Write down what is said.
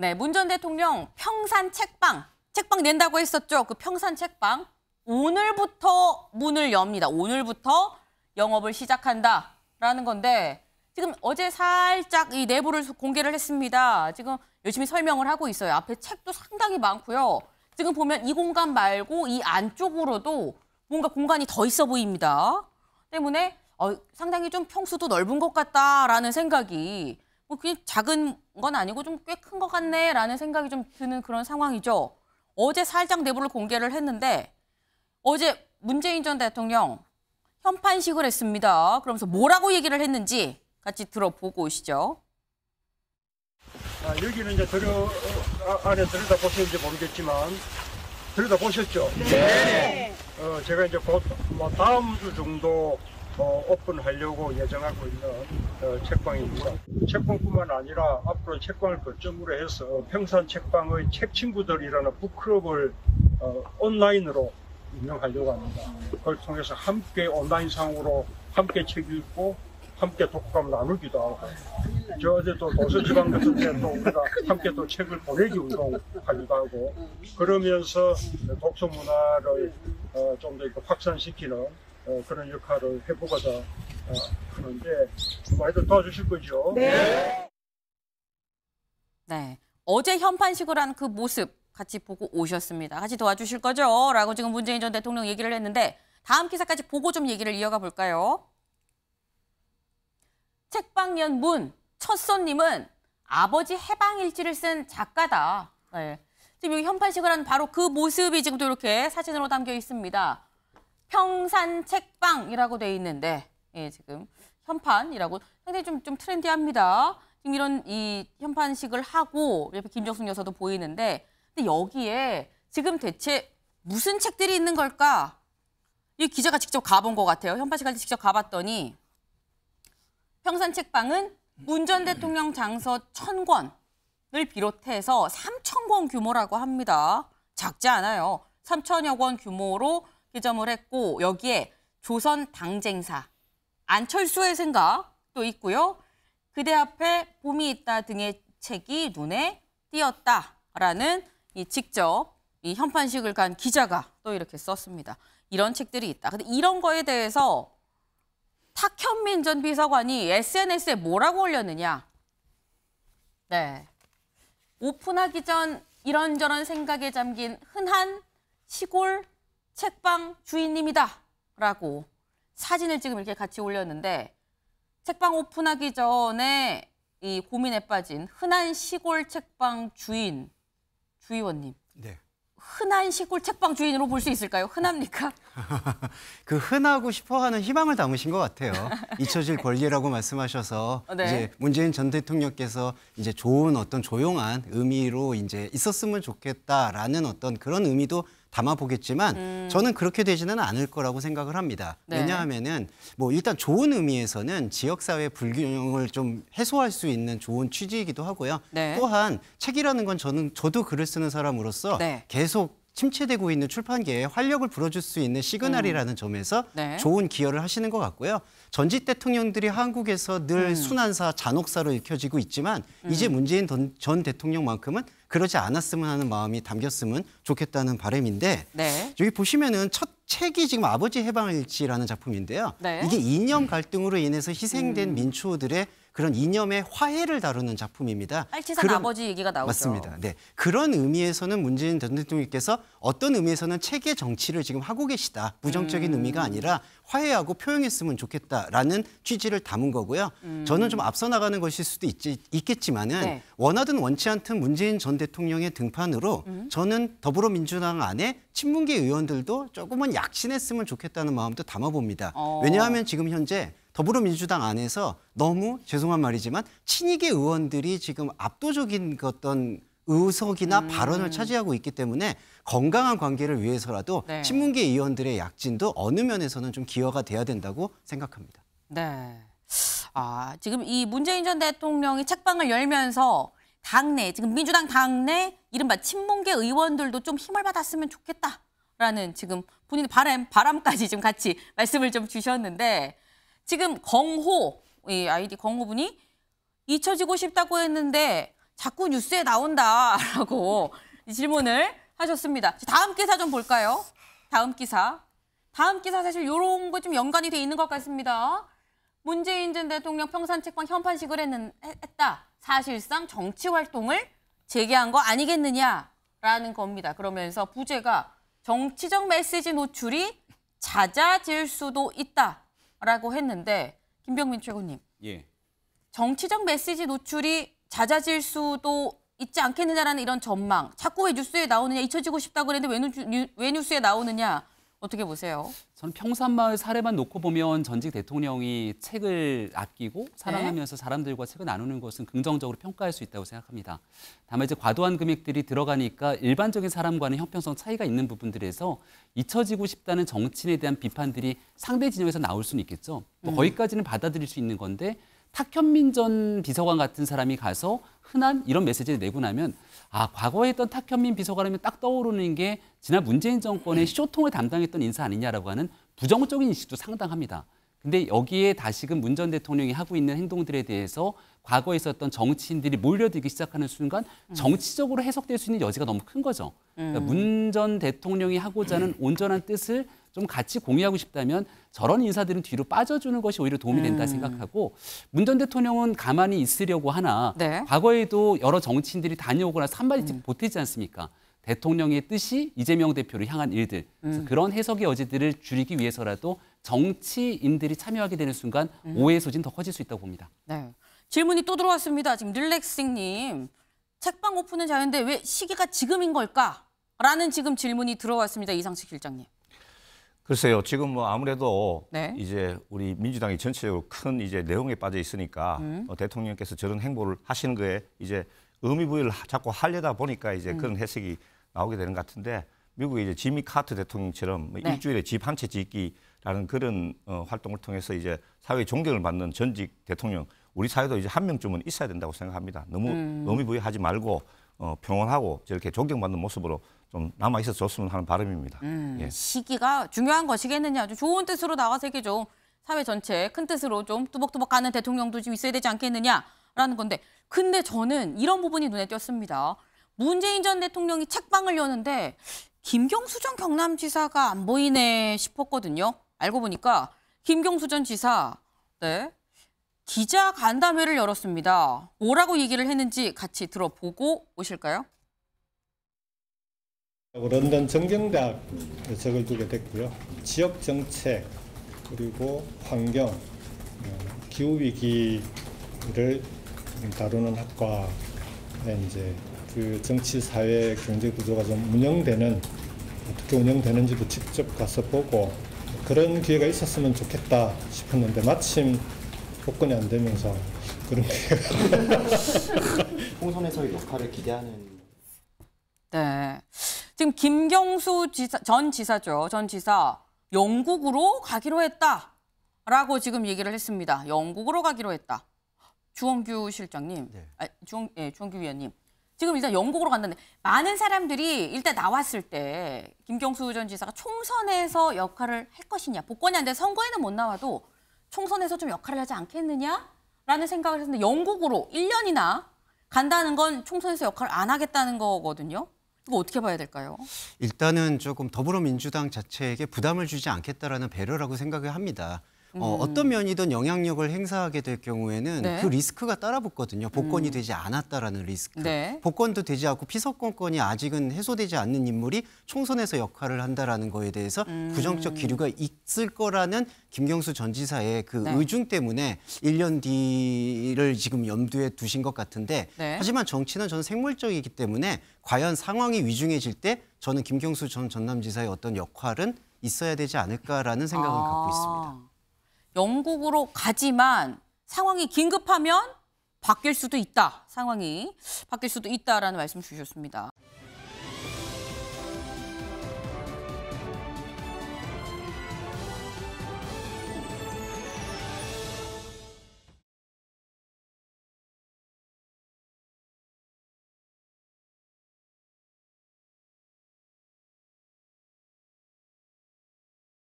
네, 문 전 대통령 평산 책방, 책방 낸다고 했었죠. 그 평산 책방 오늘부터 문을 엽니다. 오늘부터 영업을 시작한다라는 건데 지금 어제 살짝 이 내부를 공개를 했습니다. 지금 열심히 설명을 하고 있어요. 앞에 책도 상당히 많고요. 지금 보면 이 공간 말고 이 안쪽으로도 뭔가 공간이 더 있어 보입니다. 때문에 어, 상당히 좀 평수도 넓은 것 같다라는 생각이 뭐 어, 그냥 작은 건 아니고 좀 꽤 큰 것 같네라는 생각이 좀 드는 그런 상황이죠. 어제 살짝 내부를 공개를 했는데 어제 문재인 전 대통령 현판식을 했습니다. 그러면서 뭐라고 얘기를 했는지 같이 들어보고 오시죠. 아, 여기는 이제 들여, 아, 안에 들여다보시는지 모르겠지만 들여다보셨죠? 네. 어, 제가 이제 곧 뭐 다음 주 정도 어, 오픈하려고 예정하고 있는 어, 책방입니다. 책방뿐만 아니라 앞으로 책방을 거점으로 해서 평산 책방의 책 친구들이라는 북클럽을 어, 온라인으로 운영하려고 합니다. 그걸 통해서 함께 온라인상으로 함께 책 읽고 함께 독감 나누기도 하고 저 어제 도 도서지방 같은 데또 우리가 함께 또 책을 보내기 운동하기도 하고 그러면서 독서 문화를 어, 좀더 확산시키는 어, 그런 역할을 해보고자 어, 하는데 많이들 도와주실 거죠? 네. 네. 어제 현판식을 한 그 모습 같이 보고 오셨습니다. 같이 도와주실 거죠? 라고 지금 문재인 전 대통령 얘기를 했는데 다음 기사까지 보고 좀 얘기를 이어가 볼까요? 책방연 문, 첫 손님은 아버지 해방일지를 쓴 작가다. 네. 지금 여기 현판식을 한 바로 그 모습이 지금 또 이렇게 사진으로 담겨 있습니다. 평산 책방이라고 돼 있는데 예, 지금 현판이라고 상당히 좀, 좀 트렌디합니다. 지금 이런 이 현판식을 하고 옆에 김정숙 여사도 보이는데 근데 여기에 지금 대체 무슨 책들이 있는 걸까? 이 기자가 직접 가본 것 같아요. 현판식 할때 직접 가봤더니 평산 책방은 문전 대통령 장서 천권을 비롯해서 삼천 권 규모라고 합니다. 작지 않아요. 삼천여권 규모로 기점을 했고 여기에 조선 당쟁사 안철수의 생각도 있고요. 그대 앞에 봄이 있다 등의 책이 눈에 띄었다라는 이 직접 이 현판식을 간 기자가 또 이렇게 썼습니다. 이런 책들이 있다. 근데 이런 거에 대해서 탁현민 전 비서관이 SNS에 뭐라고 올렸느냐. 네. 오픈하기 전 이런저런 생각에 잠긴 흔한 시골 책방 주인님이다 라고 사진을 지금 이렇게 같이 올렸는데 책방 오픈하기 전에 이 고민에 빠진 흔한 시골 책방 주인 주의원님. 네. 흔한 시골 책방 주인으로 볼 수 있을까요? 흔합니까? 그 흔하고 싶어하는 희망을 담으신 것 같아요. 잊혀질 권리라고 말씀하셔서 네. 이제 문재인 전 대통령께서 이제 좋은 어떤 조용한 의미로 이제 있었으면 좋겠다라는 어떤 그런 의미도 담아보겠지만 음. 저는 그렇게 되지는 않을 거라고 생각을 합니다. 네. 왜냐하면은 뭐 일단 좋은 의미에서는 지역사회 불균형을 좀 해소할 수 있는 좋은 취지이기도 하고요. 네. 또한 책이라는 건 저는 저도 글을 쓰는 사람으로서 네. 계속 침체되고 있는 출판계에 활력을 불어줄 수 있는 시그널이라는 음. 점에서 네. 좋은 기여를 하시는 것 같고요. 전직 대통령들이 한국에서 늘 음. 순환사, 잔혹사로 읽혀지고 있지만 음. 이제 문재인 전 대통령만큼은 그러지 않았으면 하는 마음이 담겼으면 좋겠다는 바람인데 네. 여기 보시면은 첫 책이 지금 아버지 해방일지라는 작품인데요. 네. 이게 이념 갈등으로 인해서 희생된 음. 민초들의 그런 이념의 화해를 다루는 작품입니다. 알치산 그런, 아버지 얘기가 나오죠. 맞습니다. 네, 그런 의미에서는 문재인 전 대통령께서 어떤 의미에서는 체계 정치를 지금 하고 계시다. 부정적인 음. 의미가 아니라 화해하고 표현했으면 좋겠다라는 취지를 담은 거고요. 음. 저는 좀 앞서 나가는 것일 수도 있지, 있겠지만은 네. 원하든 원치 않든 문재인 전 대통령의 등판으로 음. 저는 더불어민주당 안에 친문계 의원들도 조금은 약신했으면 좋겠다는 마음도 담아봅니다. 어. 왜냐하면 지금 현재 더불어민주당 안에서 너무 죄송한 말이지만 친이계 의원들이 지금 압도적인 그 어떤 의석이나 음. 발언을 차지하고 있기 때문에 건강한 관계를 위해서라도 네. 친문계 의원들의 약진도 어느 면에서는 좀 기여가 돼야 된다고 생각합니다. 네. 아, 지금 이 문재인 전 대통령이 책방을 열면서 당내, 지금 민주당 당내 이른바 친문계 의원들도 좀 힘을 받았으면 좋겠다라는 지금 본인의 바람, 바람까지 지 같이 말씀을 좀 주셨는데 지금 공호 이 아이디 공호분이 잊혀지고 싶다고 했는데 자꾸 뉴스에 나온다라고 질문을 하셨습니다. 다음 기사 좀 볼까요? 다음 기사. 다음 기사 사실 이런 거 좀 연관이 돼 있는 것 같습니다. 문재인 전 대통령 평산책방 현판식을 했는, 했다. 사실상 정치 활동을 재개한 거 아니겠느냐라는 겁니다. 그러면서 부재가 정치적 메시지 노출이 잦아질 수도 있다. 라고 했는데 김병민 최고님. 예. 정치적 메시지 노출이 잦아질 수도 있지 않겠느냐라는 이런 전망. 자꾸 왜 뉴스에 나오느냐, 잊혀지고 싶다고 그랬는데 왜, 뉴, 왜 뉴스에 나오느냐. 어떻게 보세요? 저는 평산마을 사례만 놓고 보면 전직 대통령이 책을 아끼고 네. 사랑하면서 사람들과 책을 나누는 것은 긍정적으로 평가할 수 있다고 생각합니다. 다만 이제 과도한 금액들이 들어가니까 일반적인 사람과는 형평성 차이가 있는 부분들에서 잊혀지고 싶다는 정치인에 대한 비판들이 상대 진영에서 나올 수는 있겠죠. 뭐 음. 거기까지는 받아들일 수 있는 건데 탁현민 전 비서관 같은 사람이 가서 흔한 이런 메시지를 내고 나면 아 과거에 했던 탁현민 비서관이면딱 떠오르는 게 지난 문재인 정권의 네. 쇼통을 담당했던 인사 아니냐라고 하는 부정적인 인식도 상당합니다. 근데 여기에 다시금 문 전 대통령이 하고 있는 행동들에 대해서 과거에 있었던 정치인들이 몰려들기 시작하는 순간 음. 정치적으로 해석될 수 있는 여지가 너무 큰 거죠. 그러니까 음. 문전 대통령이 하고자 하는 온전한 뜻을 좀 같이 공유하고 싶다면 저런 인사들은 뒤로 빠져주는 것이 오히려 도움이 된다 음. 생각하고 문 전 대통령은 가만히 있으려고 하나 네. 과거에도 여러 정치인들이 다녀오거나 산발이 음. 보태지 않습니까? 대통령의 뜻이 이재명 대표를 향한 일들 음. 그런 해석의 여지들을 줄이기 위해서라도 정치인들이 참여하게 되는 순간 음. 오해 소진 더 커질 수 있다고 봅니다. 네. 질문이 또 들어왔습니다. 지금 릴렉싱님 책방 오픈은 자유데왜 시기가 지금인 걸까? 라는 지금 질문이 들어왔습니다. 이상식 실장님. 글쎄요, 지금 뭐 아무래도 네. 이제 우리 민주당이 전체적으로 큰 이제 내용에 빠져 있으니까 음. 어, 대통령께서 저런 행보를 하시는 거에 이제 의미 부여를 자꾸 하려다 보니까 이제 음. 그런 해석이 나오게 되는 것 같은데 미국의 이제 지미 카트 대통령처럼 뭐 네. 일주일에 집 한 채 짓기라는 그런 어, 활동을 통해서 이제 사회 존경을 받는 전직 대통령 우리 사회도 이제 한 명쯤은 있어야 된다고 생각합니다. 너무 음. 의미 부여하지 말고 어, 평온하고 저렇게 존경받는 모습으로 좀 남아 있었으면 하는 바람입니다. 음, 예. 시기가 중요한 것이겠느냐. 아주 좋은 뜻으로 나와서 이게 좀 사회 전체 큰 뜻으로 좀 뚜벅뚜벅 가는 대통령도 좀 있어야 되지 않겠느냐라는 건데 근데 저는 이런 부분이 눈에 띄었습니다. 문재인 전 대통령이 책방을 여는데 김경수 전 경남지사가 안 보이네 싶었거든요. 알고 보니까 김경수 전 지사 네. 기자 간담회를 열었습니다. 뭐라고 얘기를 했는지 같이 들어보고 오실까요? 런던 정경대학 에 적을 두게 됐고요. 지역 정책 그리고 환경, 어, 기후 위기를 다루는 학과에 이제 그 정치, 사회, 경제 구조가 좀 운영되는 어떻게 운영되는지도 직접 가서 보고 그런 기회가 있었으면 좋겠다 싶었는데 마침 복권이 안 되면서 그런 기회가. 총선에서의 역할을 기대하는. 네. 지금 김경수 지사, 전 지사죠. 전 지사 영국으로 가기로 했다라고 지금 얘기를 했습니다. 영국으로 가기로 했다. 주원규 실장님, 네. 아, 주원, 예, 주원규 위원님. 지금 일단 영국으로 간다는데 많은 사람들이 일단 나왔을 때 김경수 전 지사가 총선에서 역할을 할 것이냐 복권이 안돼 선거에는 못 나와도 총선에서 좀 역할을 하지 않겠느냐라는 생각을 했는데 영국으로 1년이나 간다는 건 총선에서 역할을 안 하겠다는 거거든요. 그거 어떻게 봐야 될까요? 일단은 조금 더불어민주당 자체에게 부담을 주지 않겠다라는 배려라고 생각을 합니다. 음. 어, 어떤 면이든 영향력을 행사하게 될 경우에는 네. 그 리스크가 따라붙거든요. 복권이 음. 되지 않았다라는 리스크. 네. 복권도 되지 않고 피서권권이 아직은 해소되지 않는 인물이 총선에서 역할을 한다라는 거에 대해서 음. 부정적 기류가 있을 거라는 김경수 전 지사의 그 네. 의중 때문에 1년 뒤를 지금 염두에 두신 것 같은데 네. 하지만 정치는 저는 생물적이기 때문에 과연 상황이 위중해질 때 저는 김경수 전 전남지사의 어떤 역할은 있어야 되지 않을까라는 생각을 아. 갖고 있습니다. 영국으로 가지만 상황이 긴급하면 바뀔 수도 있다. 상황이 바뀔 수도 있다라는 말씀 주셨습니다.